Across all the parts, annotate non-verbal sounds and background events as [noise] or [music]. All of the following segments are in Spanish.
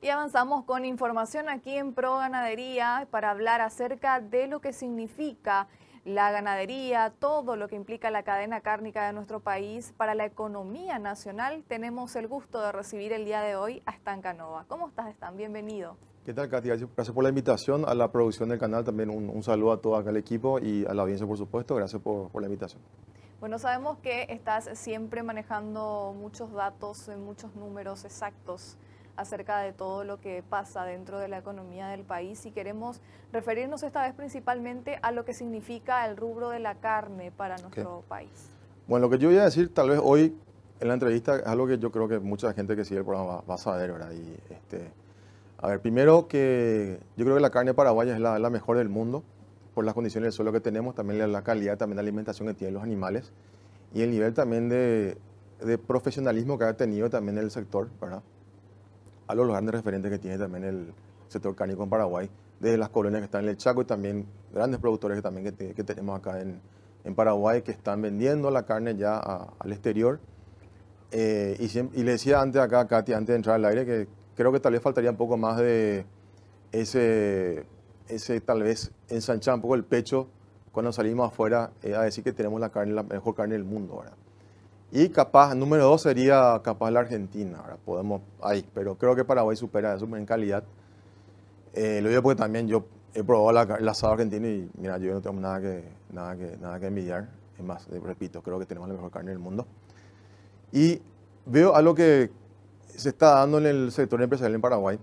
Y avanzamos con información aquí en Pro Ganadería para hablar acerca de lo que significa la ganadería, todo lo que implica la cadena cárnica de nuestro país para la economía nacional. Tenemos el gusto de recibir el día de hoy a Stan Canova. ¿Cómo estás, Están Bienvenido. ¿Qué tal, Katia? Gracias por la invitación a la producción del canal. También un, saludo a todo acá el equipo y a la audiencia, por supuesto. Gracias por, por la invitación. Bueno, sabemos que estás siempre manejando muchos datos, muchos números exactos acerca de todo lo que pasa dentro de la economía del país y queremos referirnos esta vez principalmente a lo que significa el rubro de la carne para nuestro país. Bueno, lo que yo voy a decir tal vez hoy en la entrevista es algo que yo creo que mucha gente que sigue el programa va, a saber, ¿verdad? Y este, a ver, primero que yo creo que la carne paraguaya es la, mejor del mundo por las condiciones del suelo que tenemos, también la, calidad, también la alimentación que tienen los animales y el nivel también de, de profesionalismo que ha tenido también el sector, ¿verdad? a los grandes referentes que tiene también el sector cárnico en Paraguay, desde las colonias que están en el Chaco y también grandes productores que también que, tenemos acá en, Paraguay que están vendiendo la carne ya al exterior. Eh, y, le decía antes acá a Katy, antes de entrar al aire, que creo que tal vez faltaría un poco más de ese, tal vez ensanchar un poco el pecho cuando salimos afuera eh, a decir que tenemos la carne, la mejor carne del mundo ahora. Y capaz, número dos sería capaz la Argentina. Ahora podemos, ahí, pero creo que Paraguay supera eso en calidad. Eh, lo digo porque también yo he probado la, el asado argentino y mira, yo no tengo nada que, nada que, nada que envidiar. Es más, eh, repito, creo que tenemos la mejor carne del mundo. Y veo algo que se está dando en el sector empresarial en Paraguay.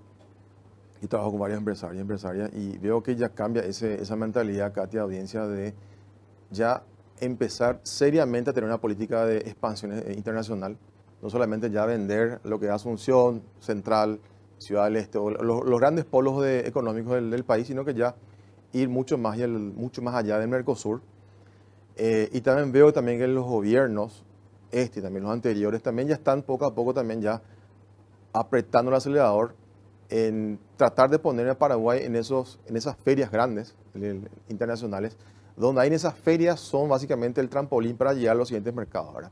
Y trabajo con varios empresarios y empresarias y veo que ya cambia ese, esa mentalidad, Katia, audiencia, de ya empezar seriamente a tener una política de expansión eh, internacional, no solamente ya vender lo que es Asunción, Central, Ciudad del Este, o los, grandes polos económicos del, país, sino que ya ir mucho más, el, mucho más allá del Mercosur. Eh, y también veo también que los gobiernos, este y también los anteriores, también ya están poco a poco también ya apretando el acelerador en tratar de poner a Paraguay en, esos, en esas ferias grandes internacionales donde hay en esas ferias son básicamente el trampolín para llegar a los siguientes mercados. ¿verdad?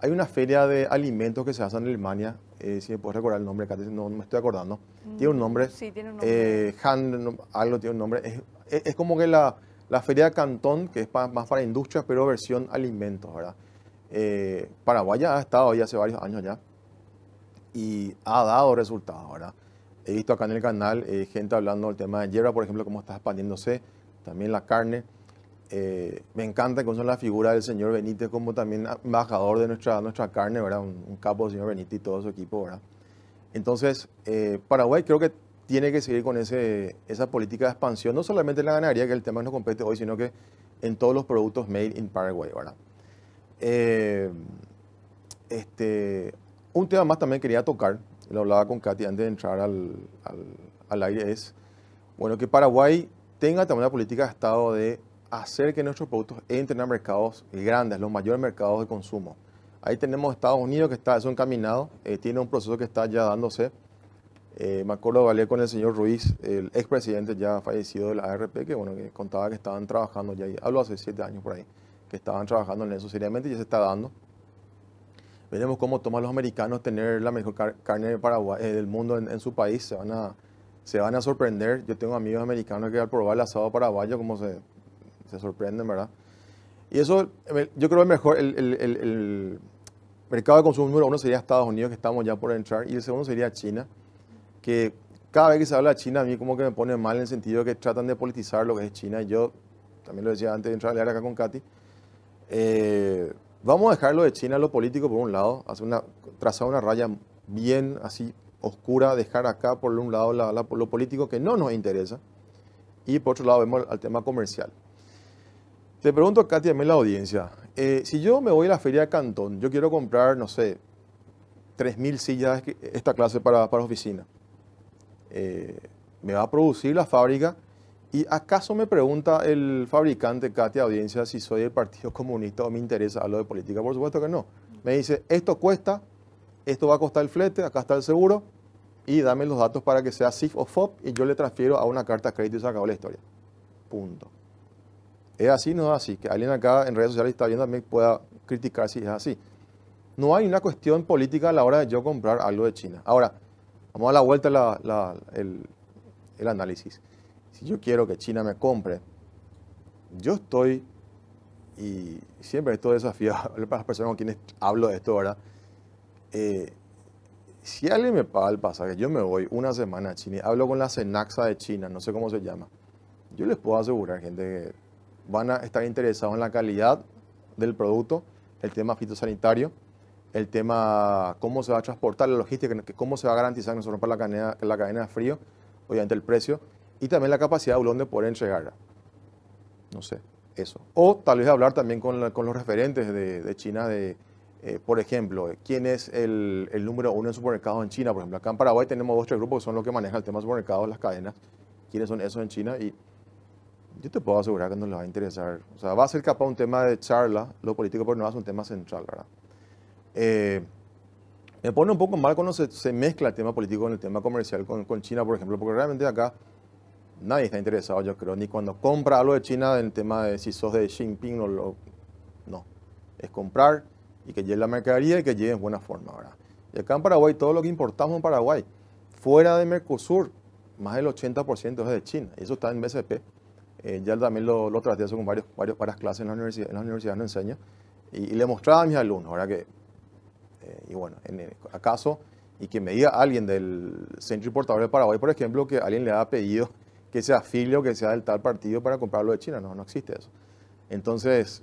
Hay una feria de alimentos que se hace en Alemania, eh, si me puedes recordar el nombre, no, me estoy acordando. Mm, tiene un nombre. Eh, Han, algo tiene un nombre. Es, como que la, feria de Cantón, que es más para industrias, pero versión alimentos, ¿verdad? Eh, Paraguaya ha estado ahí hace varios años ya y ha dado resultados, ¿verdad? He visto acá en el canal eh, gente hablando del tema de hierba, por ejemplo, cómo está expandiéndose, también la carne. Eh, me encanta que son la figura del señor Benítez como también embajador de nuestra, nuestra carne, ¿verdad? Un, capo del señor Benítez y todo su equipo, ¿verdad? Entonces, eh, Paraguay creo que tiene que seguir con ese, esa política de expansión, no solamente en la ganadería, que el tema nos compete hoy, sino que en todos los productos made in Paraguay, ¿verdad? Eh, este, un tema más también quería tocar, lo hablaba con Katy antes de entrar al, al, al aire, es, bueno, que Paraguay tenga también una política de Estado de hacer que nuestros productos entren a mercados grandes, los mayores mercados de consumo. Ahí tenemos Estados Unidos que está, es un eh, tiene un proceso que está ya dándose. Eh, me acuerdo, de hablar con el señor Ruiz, el expresidente ya fallecido de la ARP, que bueno, que contaba que estaban trabajando ya, hablo hace siete años por ahí, que estaban trabajando en eso seriamente y ya se está dando. Veremos cómo toman los americanos tener la mejor carne de Paraguay, eh, del mundo en, su país, se van, a, se van a sorprender. Yo tengo amigos americanos que al probar el asado paraguayo, como se, se sorprenden, ¿verdad? Y eso, eh, yo creo que mejor, el, mercado de consumo número uno sería Estados Unidos, que estamos ya por entrar, y el segundo sería China, que cada vez que se habla de China, a mí como que me pone mal en el sentido que tratan de politizar lo que es China. yo, también lo decía antes de entrar a leer acá con Katy, eh, vamos a dejar lo de China, lo político por un lado, hacer una, trazar una raya bien así oscura, dejar acá por un lado lo político que no nos interesa, y por otro lado vemos al tema comercial. Te pregunto a Katia, también la audiencia. Eh, si yo me voy a la feria de Cantón, yo quiero comprar, no sé, 3.000 sillas esta clase para, para oficina. Eh, me va a producir la fábrica. ¿Y acaso me pregunta el fabricante, Katia, audiencia, si soy del Partido Comunista o me interesa lo de política? Por supuesto que no. Me dice, esto cuesta, esto va a costar el flete, acá está el seguro, y dame los datos para que sea SIF o FOB, y yo le transfiero a una carta de crédito y se acabó la historia. Punto. ¿Es así no es así? Que alguien acá en redes sociales está viendo también pueda criticar si es así. No hay una cuestión política a la hora de yo comprar algo de China. Ahora, vamos a la vuelta el, análisis. Si yo quiero que China me compre, yo estoy, y siempre esto desafiado [laughs] para las personas con quienes hablo de esto, ¿verdad? Eh, si alguien me paga el pasaje, yo me voy una semana a China y hablo con la Cenaxa de China, no sé cómo se llama. Yo les puedo asegurar, gente, que van a estar interesados en la calidad del producto, el tema fitosanitario, el tema cómo se va a transportar la logística, cómo se va a garantizar que no se la cadena, la cadena de frío, obviamente el precio, y también la capacidad de Ulón de poder entregarla. No sé, eso. O tal vez hablar también con, los referentes de, China de... Eh, por ejemplo, ¿quién es el, número uno en supermercados en China? Por ejemplo, acá en Paraguay tenemos dos, tres grupos que son los que manejan el tema de supermercados, las cadenas. ¿Quiénes son esos en China? Y yo te puedo asegurar que no les va a interesar. O sea, va a ser capaz un tema de charla, lo político, pero no va a ser un tema central, ¿verdad? Eh, me pone un poco mal cuando se, mezcla el tema político con el tema comercial con, China, por ejemplo, porque realmente acá nadie está interesado, yo creo, ni cuando compra algo de China en el tema de si sos de Xi Jinping o lo... No, es comprar y que llegue la mercadería y que llegue en buena forma, ¿verdad? Y acá en Paraguay, todo lo que importamos en Paraguay, fuera de Mercosur, más del 80% es de China, eso está en BCP. Eh, ya también lo, lo traté con varios, varios clases en la universidad, en la universidad no enseña. Y, le mostraba a mis alumnos, ahora Que, eh, y bueno, eh, acaso, y que me diga alguien del Centro Importador de Paraguay, por ejemplo, que alguien le ha pedido que sea filio, que sea del tal partido para comprarlo de China. No, no existe eso. Entonces,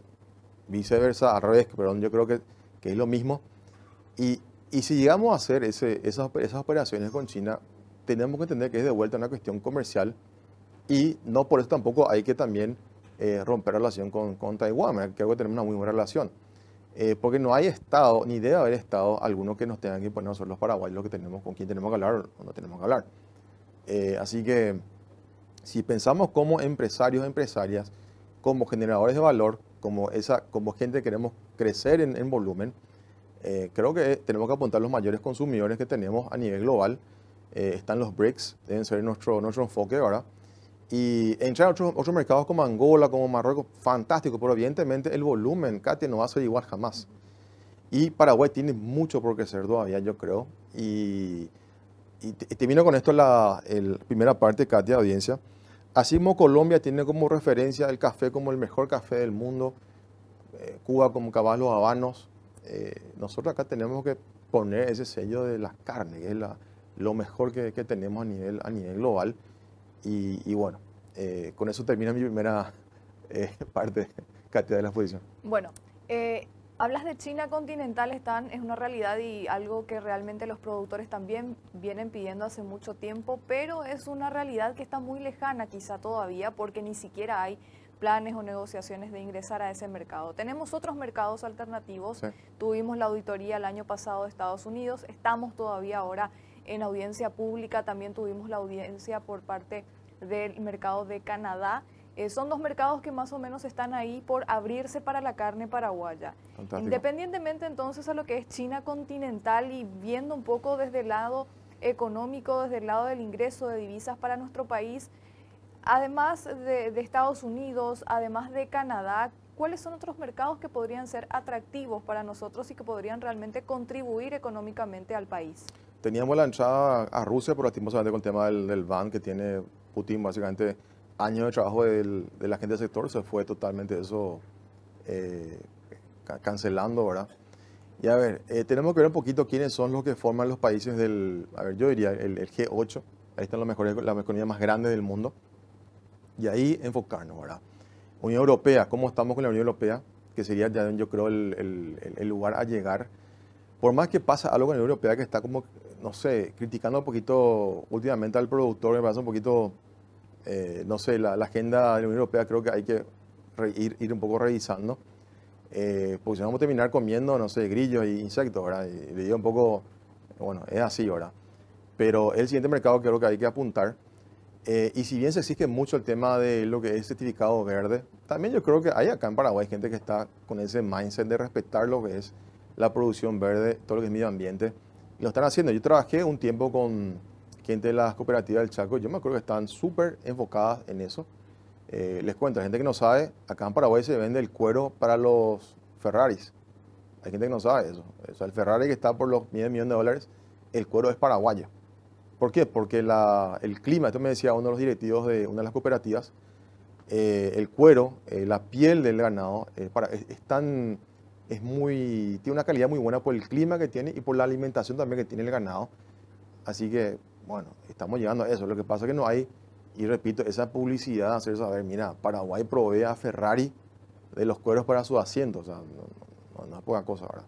viceversa, al revés, perdón, yo creo que, que es lo mismo. Y, y si llegamos a hacer esas, esas operaciones con China, tenemos que entender que es de vuelta una cuestión comercial y no por eso tampoco hay que también eh, romper relación con, con Taiwán, creo que tenemos una muy buena relación. Eh, porque no hay Estado, ni debe haber Estado alguno que nos tenga que poner nosotros los paraguayos lo que tenemos, con quién tenemos que hablar o no tenemos que hablar. Eh, así que si pensamos como empresarios, empresarias, como generadores de valor, como, esa, como gente que queremos crecer en, volumen, creo que tenemos que apuntar los mayores consumidores que tenemos a nivel global. están los BRICS, deben ser nuestro, nuestro enfoque ahora y entrar a otros, mercados como Angola, como Marruecos, fantástico, pero evidentemente el volumen, Katia, no va a ser igual jamás. Y Paraguay tiene mucho por crecer todavía, yo creo. Y, termino con esto la primera parte, Katia, audiencia. Así como Colombia tiene como referencia el café como el mejor café del mundo, eh, Cuba como caballos habanos, eh, nosotros acá tenemos que poner ese sello de las carnes, que es la, lo mejor que, que, tenemos a nivel, a nivel global. Y, bueno, eh, con eso termina mi primera [laughs] eh, parte, Katia, de la exposición. Bueno, eh, hablas de China continental, están, es una realidad y algo que realmente los productores también vienen pidiendo hace mucho tiempo, pero es una realidad que está muy lejana quizá todavía porque ni siquiera hay planes o negociaciones de ingresar a ese mercado. Tenemos otros mercados alternativos, tuvimos la auditoría el año pasado de Estados Unidos, estamos todavía ahora en audiencia pública, también tuvimos la audiencia por parte del mercado de Canadá. Eh, son dos mercados que más o menos están ahí por abrirse para la carne paraguaya. Independientemente entonces a lo que es China continental y viendo un poco desde el lado económico, desde el lado del ingreso de divisas para nuestro país, además de Estados Unidos, además de Canadá, ¿cuáles son otros mercados que podrían ser atractivos para nosotros y que podrían realmente contribuir económicamente al país? teníamos la entrada a Rusia, pero lastimosamente con el tema del, ban que tiene Putin, básicamente años de trabajo de la gente del sector, se fue totalmente eso eh, cancelando, ¿verdad? Y a ver, eh, tenemos que ver un poquito quiénes son los que forman los países del, a ver, yo diría el, G8, ahí están los mejores, las economías más grandes del mundo, y ahí enfocarnos, ¿verdad? Unión Europea, ¿cómo estamos con la Unión Europea? Que sería, ya yo creo, el, el lugar a llegar. Por más que pasa algo con la Unión Europea que está como no sé, criticando un poquito últimamente al productor, me parece un poquito, eh, no sé, la, agenda de la Unión Europea creo que hay que ir, un poco revisando, eh, porque si no vamos a terminar comiendo, no sé, grillos e insectos, ¿verdad? Y, le un poco, bueno, es así, ahora Pero el siguiente mercado creo que hay que apuntar. Eh, y si bien se exige mucho el tema de lo que es certificado verde, también yo creo que hay acá en Paraguay gente que está con ese mindset de respetar lo que es la producción verde, todo lo que es medio ambiente lo están haciendo. Yo trabajé un tiempo con gente de las cooperativas del Chaco. Yo me acuerdo que están súper enfocadas en eso. Eh, les cuento, hay gente que no sabe, acá en Paraguay se vende el cuero para los Ferraris. Hay gente que no sabe eso. O el Ferrari que está por los 10 millones de dólares, el cuero es paraguayo. ¿Por qué? Porque el clima, esto me decía uno de los directivos de una de las cooperativas, eh, el cuero, eh, la piel del ganado, para, es tan es muy, tiene una calidad muy buena por el clima que tiene y por la alimentación también que tiene el ganado. Así que, bueno, estamos llegando a eso. Lo que pasa es que no hay, y repito, esa publicidad, hacer saber, mira, Paraguay provee a Ferrari de los cueros para su asiento. O sea, no, es poca cosa ahora.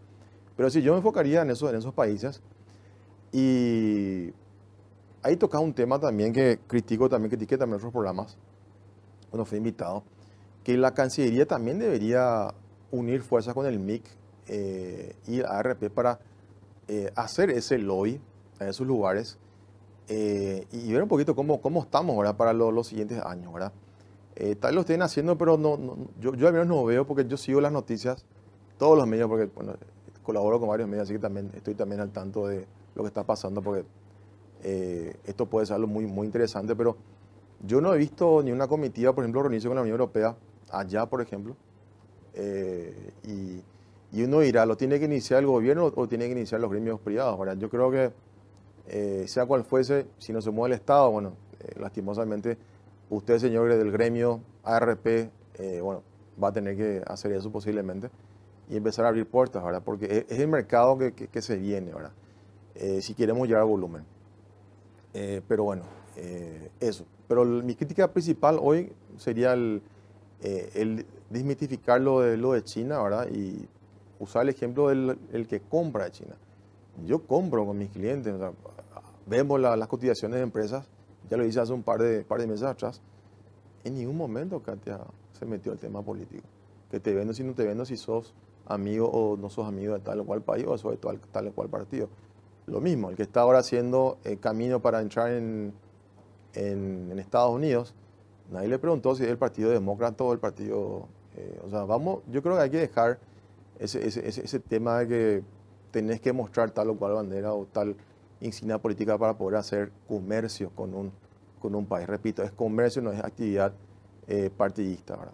Pero sí, yo me enfocaría en, en esos países. Y ahí toca un tema también que critico, también critiqué también otros programas, cuando fui invitado, que la Cancillería también debería unir fuerzas con el MIC eh, y la ARP para eh, hacer ese lobby en esos lugares eh, y ver un poquito cómo, cómo estamos ahora para los siguientes años. ¿verdad? tal lo estén haciendo, pero no, yo, yo, al menos no veo porque yo sigo las noticias, todos los medios, porque bueno, colaboro con varios medios, así que también estoy también al tanto de lo que está pasando porque esto puede ser algo muy, muy interesante, pero yo no he visto ni una comitiva, por ejemplo, reunirse con la Unión Europea allá, por ejemplo. Eh, y, uno dirá, ¿lo tiene que iniciar el gobierno o tiene que iniciar los gremios privados? Ahora, yo creo que eh, sea cual fuese, si no se mueve el Estado, bueno, eh, lastimosamente, usted, señores del gremio ARP, bueno, va a tener que hacer eso posiblemente y empezar a abrir puertas, ¿verdad? Porque e, es el mercado que, se viene, ¿verdad? si queremos llegar a volumen. pero bueno, eso. Pero mi crítica principal hoy sería el, eh, el desmitificar lo de, lo de China, ¿verdad? Y usar el ejemplo del el que compra de China. Yo compro con mis clientes, vemos las cotizaciones de empresas, ya lo hice hace un par de, par de meses atrás, en ningún momento, Katia, se metió el tema político. Que te vendo si no te vendo, si sos amigo o no sos amigo de tal o cual país o de tal, o cual partido. Lo mismo, el que está ahora haciendo eh, camino para entrar en, en Estados Unidos, Nadie le preguntó si es el Partido Demócrata o el Partido... Eh, o sea, vamos, yo creo que hay que dejar ese, ese, ese, tema de que tenés que mostrar tal o cual bandera o tal insignia política para poder hacer comercio con un, con un país. Repito, es comercio, no es actividad eh, partidista. ¿verdad?